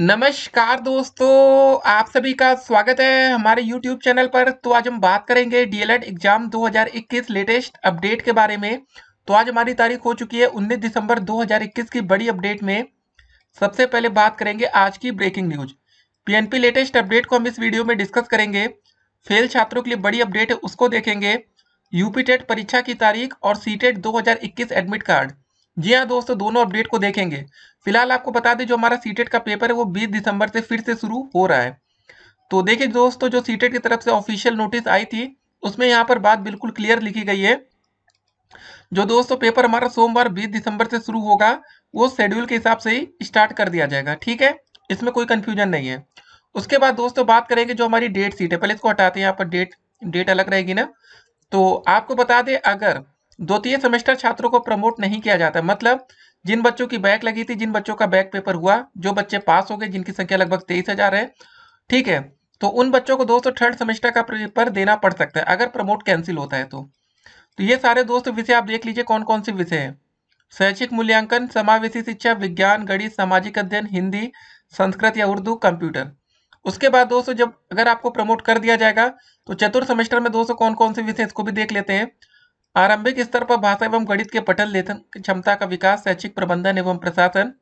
नमस्कार दोस्तों आप सभी का स्वागत है हमारे YouTube चैनल पर तो आज हम बात करेंगे डीएलएड एग्जाम 2021 लेटेस्ट अपडेट के बारे में तो आज हमारी तारीख हो चुकी है उन्नीस दिसंबर 2021 की बड़ी अपडेट में सबसे पहले बात करेंगे आज की breaking news PNP latest update को हम इस वीडियो में डिस्कस करेंगे फेल छात्रों के लिए बड़ी अपडेट है उसको देखेंगे यूपी e परीक्षा की तारीख और सी टेट एडमिट कार्ड जी हाँ दोस्तों दोनों अपडेट को देखेंगे फिलहाल आपको बता दें जो हमारा सीटेट e का पेपर है वो 20 दिसंबर से फिर से शुरू हो रहा है तो देखिए दोस्तों जो सीटेट e की तरफ से ऑफिशियल नोटिस आई थी उसमें यहाँ पर बात बिल्कुल क्लियर लिखी गई है जो दोस्तों पेपर हमारा सोमवार 20 दिसंबर से शुरू होगा वो शेड्यूल के हिसाब से ही स्टार्ट कर दिया जाएगा ठीक है इसमें कोई कन्फ्यूजन नहीं है उसके बाद दोस्तों बात करेंगे जो हमारी डेट सीट है पहले इसको हटाते हैं यहाँ पर डेट डेट अलग रहेगी ना तो आपको बता दें अगर द्वितीय सेमेस्टर छात्रों को प्रमोट नहीं किया जाता मतलब जिन बच्चों की बैक लगी थी जिन बच्चों का बैक पेपर हुआ जो बच्चे पास हो गए जिनकी संख्या लगभग तेईस हजार है ठीक है तो उन बच्चों को दोस्तों थर्ड सेमेस्टर का पेपर देना पड़ सकता है अगर प्रमोट कैंसिल होता है तो तो ये सारे दोस्त विषय आप देख लीजिए कौन कौन से विषय है शैक्षिक मूल्यांकन समावेशी शिक्षा विज्ञान गणित सामाजिक अध्ययन हिंदी संस्कृत या उर्दू कंप्यूटर उसके बाद दोस्तों जब अगर आपको प्रमोट कर दिया जाएगा तो चतुर्थ सेमेस्टर में दोस्तों कौन कौन से विषय इसको भी देख लेते हैं आरंभिक स्तर पर भाषा एवं गणित के पटल लेखन क्षमता का विकास शैक्षिक प्रबंधन एवं प्रशासन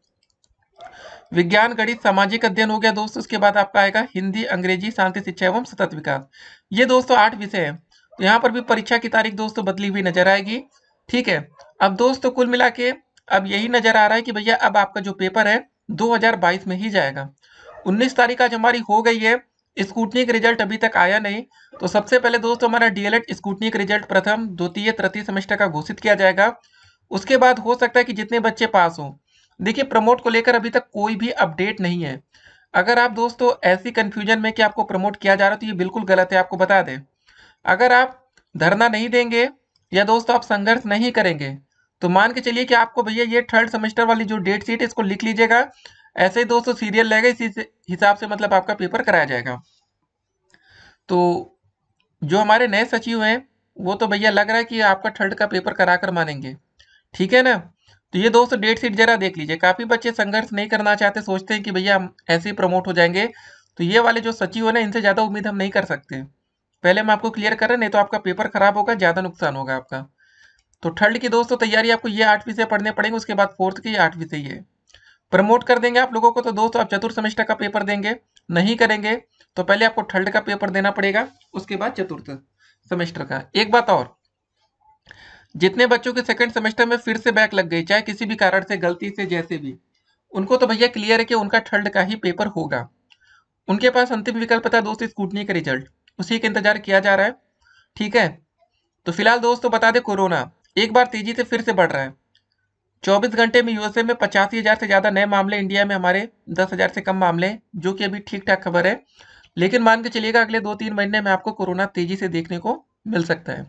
विज्ञान गणित सामाजिक अध्ययन हो गया दोस्तों उसके बाद आपका आएगा हिंदी अंग्रेजी शांति शिक्षा एवं सतत विकास ये दोस्तों आठ विषय है तो यहाँ पर भी परीक्षा की तारीख दोस्तों बदली हुई नजर आएगी ठीक है अब दोस्तों कुल मिला अब यही नजर आ रहा है कि भैया अब आपका जो पेपर है 2022 में ही जाएगा 19 तारीख आज हमारी हो गई है स्कूटनी का रिजल्ट अभी तक आया नहीं तो सबसे पहले दोस्तों हमारा डीएलएड स्कूटनी का रिजल्ट प्रथम द्वितीय तृतीय सेमेस्टर का घोषित किया जाएगा उसके बाद हो सकता है कि जितने बच्चे पास हों देखिए प्रमोट को लेकर अभी तक कोई भी अपडेट नहीं है अगर आप दोस्तों ऐसी कन्फ्यूजन में कि आपको प्रमोट किया जा रहा है तो ये बिल्कुल गलत है आपको बता दें अगर आप धरना नहीं देंगे या दोस्तों आप संघर्ष नहीं करेंगे तो मान के चलिए कि आपको भैया ये थर्ड सेमेस्टर वाली जो डेट सीट है इसको लिख लीजिएगा ऐसे ही दोस्तों सीरियल लेगा इसी हिसाब से मतलब आपका पेपर कराया जाएगा तो जो हमारे नए सचिव हैं वो तो भैया लग रहा है कि आपका थर्ड का पेपर करा कर मानेंगे ठीक है ना तो ये दोस्तों डेट शीट जरा देख लीजिए काफी बच्चे संघर्ष नहीं करना चाहते सोचते हैं कि भैया हम ऐसे ही प्रमोट हो जाएंगे तो ये वाले जो सचिव है ना इनसे ज्यादा उम्मीद हम नहीं कर सकते पहले हम आपको क्लियर कर रहे नहीं तो आपका पेपर खराब होगा ज्यादा नुकसान होगा आपका तो थर्ड की दोस्तों तैयारी आपको ये आठवीं से पढ़ने पड़ेंगे उसके बाद फोर्थ की आठवीं से ही है प्रमोट कर देंगे आप लोगों को तो दोस्तों आप चतुर्थ सेमेस्टर का पेपर देंगे नहीं करेंगे तो पहले आपको थर्ड का पेपर देना पड़ेगा उसके बाद चतुर्थ सेमेस्टर का एक बात और जितने बच्चों के सेकंड सेमेस्टर में फिर से बैक लग गई चाहे किसी भी कारण से गलती से जैसे भी उनको तो भैया क्लियर है कि उनका थर्ड का ही पेपर होगा उनके पास अंतिम विकल्प था दोस्तों स्कूटनी का रिजल्ट उसी का इंतजार किया जा रहा है ठीक है तो फिलहाल दोस्तों बता दे कोरोना एक बार तेजी से फिर से बढ़ रहा है 24 घंटे में यूएसए में पचासी हज़ार से ज़्यादा नए मामले इंडिया में हमारे दस हज़ार से कम मामले जो कि अभी ठीक ठाक खबर है लेकिन मान के चलिएगा अगले दो तीन महीने में आपको कोरोना तेजी से देखने को मिल सकता है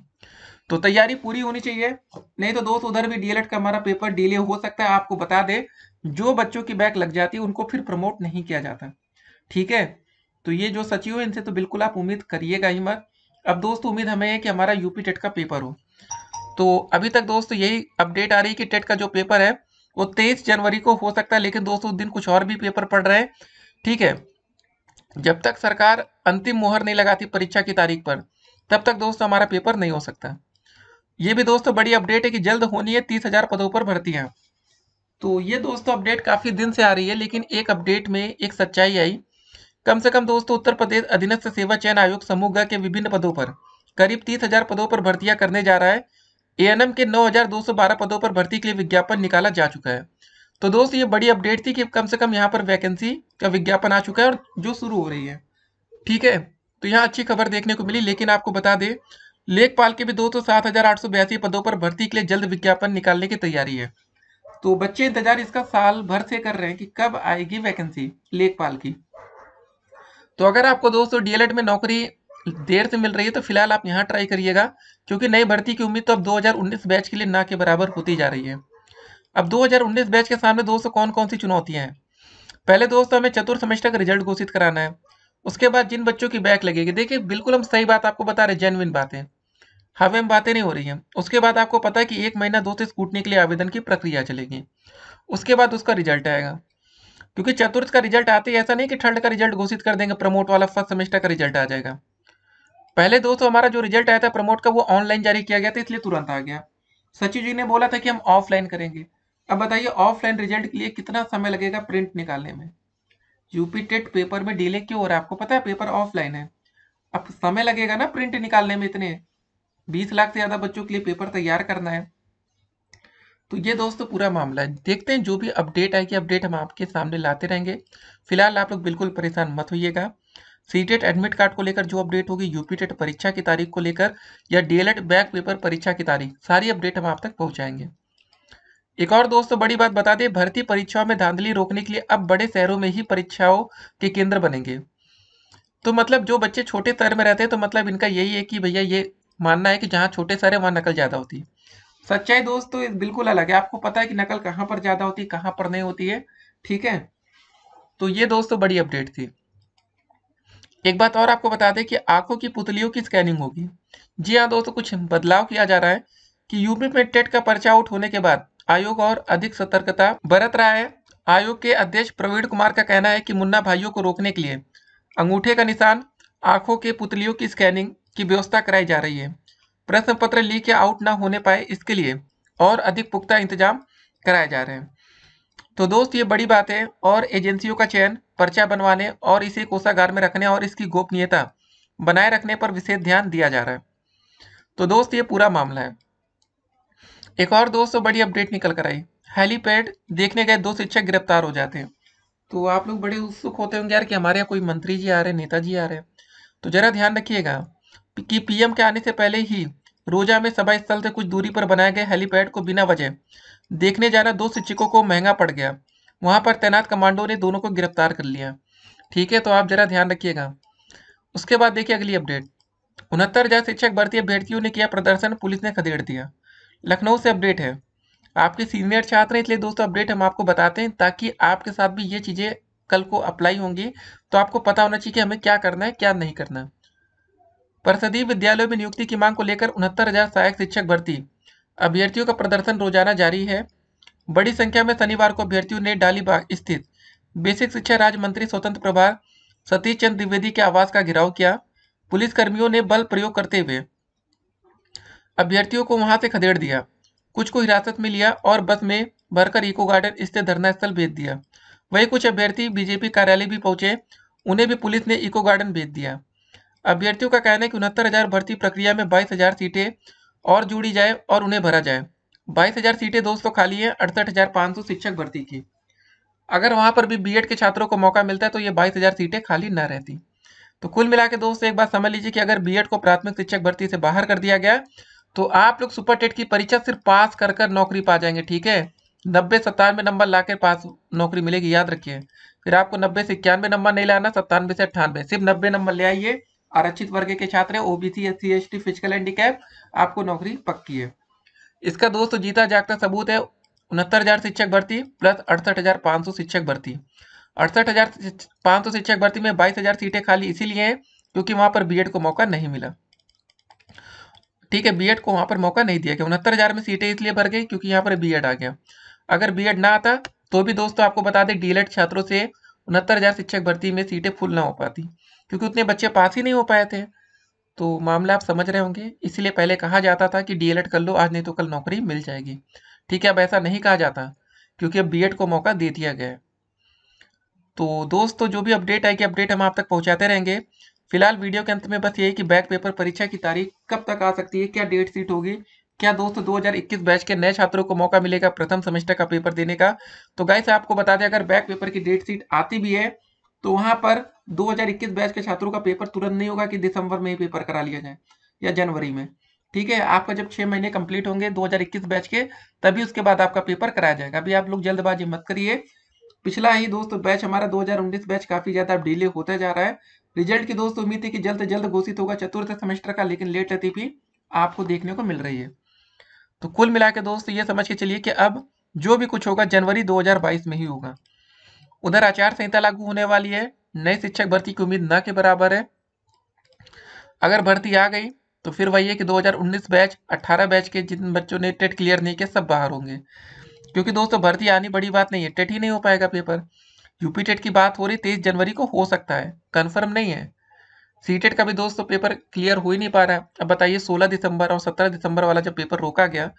तो तैयारी पूरी होनी चाहिए नहीं तो दोस्त उधर भी डीएलएड का हमारा पेपर डिले हो सकता है आपको बता दे जो बच्चों की बैक लग जाती है उनको फिर प्रमोट नहीं किया जाता ठीक है तो ये जो सचिव है इनसे तो बिल्कुल आप उम्मीद करिएगा ही मत अब दोस्त उम्मीद हमें है कि हमारा यूपी टेट का पेपर हो तो अभी तक दोस्तों यही अपडेट आ रही है कि टेट का जो पेपर है वो तेईस जनवरी को हो सकता है लेकिन दोस्तों उस दिन कुछ और भी पेपर पढ़ रहे हैं ठीक है जब तक सरकार अंतिम मोहर नहीं लगाती परीक्षा की तारीख पर तब तक दोस्तों हमारा पेपर नहीं हो सकता ये भी दोस्तों बड़ी अपडेट है कि जल्द होनी है तीस हजार पदों पर भर्ती है तो ये दोस्तों अपडेट काफी दिन से आ रही है लेकिन एक अपडेट में एक सच्चाई आई कम से कम दोस्तों उत्तर प्रदेश अधीनस्थ सेवा चयन आयोग समूह के विभिन्न पदों पर करीब तीस हजार पदों पर भर्तियां करने जा रहा है एएनएम के 9,212 पदों पर भर्ती के लिए विज्ञापन निकाला जा चुका है तो दोस्त ये बड़ी अपडेट थी कि कम से कम यहाँ पर वैकेंसी का विज्ञापन आ चुका है और जो शुरू हो रही है ठीक है तो यहाँ अच्छी खबर देखने को मिली लेकिन आपको बता दें लेखपाल के भी दो सौ सात पदों पर भर्ती के लिए जल्द विज्ञापन निकालने की तैयारी है तो बच्चे इंतजार इसका साल भर से कर रहे हैं कि कब आएगी वैकेंसी लेखपाल की तो अगर आपको दोस्तों डीएलएड में नौकरी देर से तो मिल रही है तो फिलहाल आप यहाँ ट्राई करिएगा क्योंकि नई भर्ती की उम्मीद तो अब 2019 बैच के लिए ना के बराबर होती जा रही है अब 2019 बैच के सामने दोस्तों कौन कौन सी चुनौतियाँ हैं पहले दोस्तों हमें चतुर्थ सेमेस्टर का रिजल्ट घोषित कराना है उसके बाद जिन बच्चों की बैक लगेगी देखिए बिल्कुल हम सही बात आपको बता रहे जेनविन बातें हवे में बातें नहीं हो रही हैं उसके बाद आपको पता है कि एक महीना दोस्त स्कूटने के लिए आवेदन की प्रक्रिया चलेगी उसके बाद उसका रिजल्ट आएगा क्योंकि चतुर्थ का रिजल्ट आते ही ऐसा नहीं कि ठंड का रिजल्ट घोषित कर देंगे प्रमोट वाला फर्स्ट सेमेस्टर का रिजल्ट आ जाएगा पहले दोस्तों हमारा जो रिजल्ट आया था प्रमोट का वो ऑनलाइन जारी किया गया था इसलिए तुरंत आ गया सचिव जी ने बोला था कि हम ऑफलाइन करेंगे अब बताइए ऑफलाइन रिजल्ट के लिए कितना समय लगेगा प्रिंट निकालने में यूपी टेट पेपर में डिले क्यों हो रहा है आपको पता है पेपर ऑफलाइन है अब समय लगेगा ना प्रिंट निकालने में इतने बीस लाख से ज्यादा बच्चों के लिए पेपर तैयार करना है तो ये दोस्तों पूरा मामला है देखते हैं जो भी अपडेट आएगी अपडेट हम आपके सामने लाते रहेंगे फिलहाल आप लोग बिल्कुल परेशान मत होइएगा सीटेट एडमिट कार्ड को लेकर जो अपडेट होगी यूपी टेट परीक्षा की तारीख को लेकर या डीएलएड बैक पेपर परीक्षा की तारीख सारी अपडेट हम आप तक पहुंचाएंगे एक और दोस्तों बड़ी बात बता दें भर्ती परीक्षाओं में धांधली रोकने के लिए अब बड़े शहरों में ही परीक्षाओं के केंद्र बनेंगे तो मतलब जो बच्चे छोटे शहर में रहते हैं तो मतलब इनका यही है कि भैया ये मानना है कि जहाँ छोटे शहर है वहाँ नकल ज़्यादा होती है सच्चाई दोस्तों तो बिल्कुल अलग है आपको पता है कि नकल कहाँ पर ज़्यादा होती है कहाँ पर नहीं होती है ठीक है तो ये दोस्तों बड़ी अपडेट थी एक बात और आपको बता दें कि आंखों की पुतलियों की स्कैनिंग होगी जी हाँ दोस्तों कुछ बदलाव किया जा रहा है कि यूपी में टेट का पर्चा आउट होने के बाद आयोग और अधिक सतर्कता बरत रहा है आयोग के अध्यक्ष प्रवीण कुमार का कहना है कि मुन्ना भाइयों को रोकने के लिए अंगूठे का निशान आंखों के पुतलियों की स्कैनिंग की व्यवस्था कराई जा रही है प्रश्न पत्र लीक या आउट ना होने पाए इसके लिए और अधिक पुख्ता इंतजाम कराए जा रहे हैं तो दोस्त ये बड़ी बात है और एजेंसियों का चयन पर्चा बनवाने और इसे कोषागार में रखने और इसकी गोपनीयता बनाए रखने पर विशेष ध्यान दिया जा रहा है तो दोस्त ये पूरा मामला है एक और दोस्त तो बड़ी अपडेट निकल कर आई हेलीपैड देखने गए दो शिक्षक गिरफ्तार हो जाते हैं तो आप लोग बड़े उत्सुक होते होंगे यार कि हमारे यहाँ कोई मंत्री जी आ रहे नेता जी आ रहे तो जरा ध्यान रखिएगा कि पीएम के आने से पहले ही रोजा में सभा स्थल से कुछ दूरी पर बनाए गए हेलीपैड को बिना वजह देखने जाना दो शिक्षकों को महंगा पड़ गया वहां पर तैनात कमांडो ने दोनों को गिरफ्तार कर लिया ठीक है तो आप जरा ध्यान रखिएगा उसके बाद देखिए अगली अपडेट उनहत्तर हजार शिक्षक भर्ती अभ्यर्थियों ने किया प्रदर्शन पुलिस ने खदेड़ दिया लखनऊ से अपडेट है आपके सीनियर छात्र हैं इसलिए दोस्तों अपडेट हम आपको बताते हैं ताकि आपके साथ भी ये चीज़ें कल को अप्लाई होंगी तो आपको पता होना चाहिए कि हमें क्या करना है क्या नहीं करना है परसदी विद्यालयों में नियुक्ति की मांग को लेकर उनहत्तर हजार सहायक शिक्षक भर्ती अभ्यर्थियों का प्रदर्शन रोजाना जारी है बड़ी संख्या में शनिवार को अभ्यर्थियों ने डालीबाग स्थित बेसिक शिक्षा राज्य मंत्री स्वतंत्र प्रभार सतीश चंद द्विवेदी के आवास का घिराव किया पुलिस कर्मियों ने बल प्रयोग करते हुए अभ्यर्थियों को वहां से खदेड़ दिया कुछ को हिरासत में लिया और बस में भरकर इको गार्डन स्थित धरना स्थल भेज दिया वही कुछ अभ्यर्थी बीजेपी कार्यालय भी पहुंचे उन्हें भी पुलिस ने इको गार्डन भेज दिया अभ्यर्थियों का कहना है कि उनहत्तर हजार भर्ती प्रक्रिया में बाईस हजार सीटें और जुड़ी जाए और उन्हें भरा जाए बाईस हजार सीटें दोस्तों तो खाली है अड़सठ हजार पाँच सौ शिक्षक भर्ती की अगर वहां पर भी बीएड के छात्रों को मौका मिलता है तो ये बाईस हजार सीटें खाली ना रहती तो कुल मिला के दोस्तों एक बात समझ लीजिए कि अगर बीएड को प्राथमिक शिक्षक भर्ती से बाहर कर दिया गया तो आप लोग सुपर टेट की परीक्षा सिर्फ पास कर कर नौकरी पा जाएंगे ठीक है नब्बे सत्तानवे नंबर ला पास नौकरी मिलेगी याद रखिए फिर आपको नब्बे से इक्यानवे नंबर नहीं लाना सत्तानवे से अट्ठानवे सिर्फ नब्बे नंबर ले आइए आरक्षित वर्ग के छात्र है OBC S C S T physical handicap आपको नौकरी पक्की है इसका दोस्तों जीता जागता सबूत है उनहत्तर हजार शिक्षक भर्ती प्लस अड़सठ हजार पाँच सौ शिक्षक भर्ती अड़सठ हजार पाँच सौ शिक्षक भर्ती में बाईस हजार सीटें खाली इसीलिए हैं क्योंकि वहां पर बीएड को मौका नहीं मिला ठीक है बीएड को वहां पर मौका नहीं दिया गया उनहत्तर हजार में सीटें इसलिए भर गई क्योंकि यहाँ पर एड आ गया अगर एड ना आता तो भी दोस्तों आपको बता दें डीएलएड छात्रों से उनहत्तर हजार शिक्षक भर्ती में सीटें फुल ना हो पाती क्योंकि उतने बच्चे पास ही नहीं हो पाए थे तो मामला आप समझ रहे होंगे इसलिए पहले कहा जाता था कि डीएलएड कर लो आज नहीं तो कल नौकरी मिल जाएगी ठीक है अब ऐसा नहीं कहा जाता क्योंकि अब बीएड को मौका दे दिया गया है तो दोस्तों जो भी अपडेट आएगी अपडेट हम आप तक पहुंचाते रहेंगे फिलहाल वीडियो के अंत में बस यही कि बैक पेपर परीक्षा की तारीख कब तक आ सकती है क्या डेट सीट होगी क्या दोस्तों 2021 बैच के नए छात्रों को मौका मिलेगा प्रथम सेमेस्टर का पेपर देने का तो गाइस आपको बता दें अगर बैक पेपर की डेट सीट आती भी है तो वहां पर 2021 बैच के छात्रों का पेपर तुरंत नहीं होगा कि दिसंबर में ही पेपर करा लिया जाए या जनवरी में ठीक है आपका जब छह महीने कंप्लीट होंगे 2021 बैच के तभी उसके बाद आपका पेपर कराया जाएगा अभी आप लोग जल्दबाजी मत करिए पिछला ही दोस्तों बैच हमारा 2019 बैच काफी ज्यादा डिले होता जा रहा है रिजल्ट की दोस्तों उम्मीद है कि जल्द से जल्द घोषित होगा चतुर्थ सेमेस्टर का लेकिन लेट भी आपको देखने को मिल रही है तो कुल मिला के दोस्त ये समझ के चलिए कि अब जो भी कुछ होगा जनवरी दो में ही होगा उधर आचार संहिता लागू होने वाली है नई शिक्षक भर्ती की उम्मीद न के बराबर है अगर भर्ती आ गई तो फिर वही है कि 2019 बैच 18 बैच के जिन बच्चों ने टेट क्लियर नहीं किया सब बाहर होंगे क्योंकि दोस्तों भर्ती आनी बड़ी बात नहीं है टेट ही नहीं हो पाएगा पेपर यूपी टेट की बात हो रही तेईस जनवरी को हो सकता है कन्फर्म नहीं है सी टेट का भी दोस्तों पेपर क्लियर हो ही नहीं पा रहा है अब बताइए 16 दिसंबर और 17 दिसंबर वाला जब पेपर रोका गया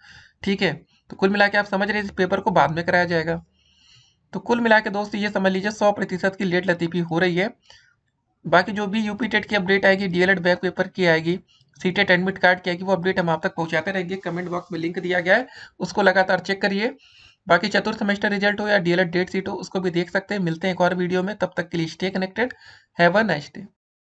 ठीक है तो कुल मिला आप समझ रहे इस पेपर को बाद में कराया जाएगा तो कुल मिला के दोस्तों ये समझ लीजिए सौ प्रतिशत की लेट लतीफ़ी हो रही है बाकी जो भी यूपी टेट की अपडेट आएगी डीएलएड बैक पेपर की आएगी सी टेट एडमिट कार्ड की आएगी वो अपडेट हम आप तक पहुंचाते रहेंगे कमेंट बॉक्स में लिंक दिया गया है उसको लगातार चेक करिए बाकी चतुर्थ सेमेस्टर रिजल्ट हो या डीएलएड डेट सीट हो उसको भी देख सकते हैं मिलते हैं एक और वीडियो में तब तक के लिए stay connected have a nice day